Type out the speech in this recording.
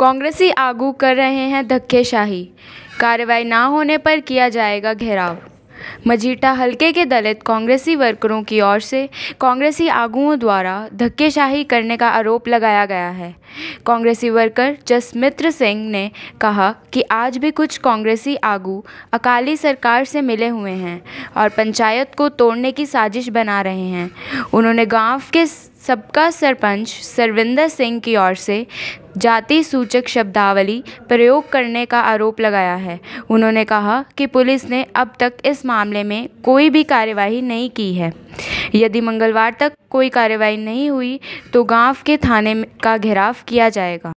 कांग्रेसी आगू कर रहे हैं धक्केशाही कार्रवाई ना होने पर किया जाएगा घेराव मजीठा हलके के दलित कांग्रेसी वर्करों की ओर से कांग्रेसी आगुओं द्वारा धक्केशाही करने का आरोप लगाया गया है कांग्रेसी वर्कर जसमित्र सिंह ने कहा कि आज भी कुछ कांग्रेसी आगू अकाली सरकार से मिले हुए हैं और पंचायत को तोड़ने की साजिश बना रहे हैं उन्होंने गांव के सबका सरपंच सरविंदर सिंह की ओर से जाति सूचक शब्दावली प्रयोग करने का आरोप लगाया है उन्होंने कहा कि पुलिस ने अब तक इस मामले में कोई भी कार्यवाही नहीं की है यदि मंगलवार तक कोई कार्रवाई नहीं हुई तो गांव के थाने का घेराव किया जाएगा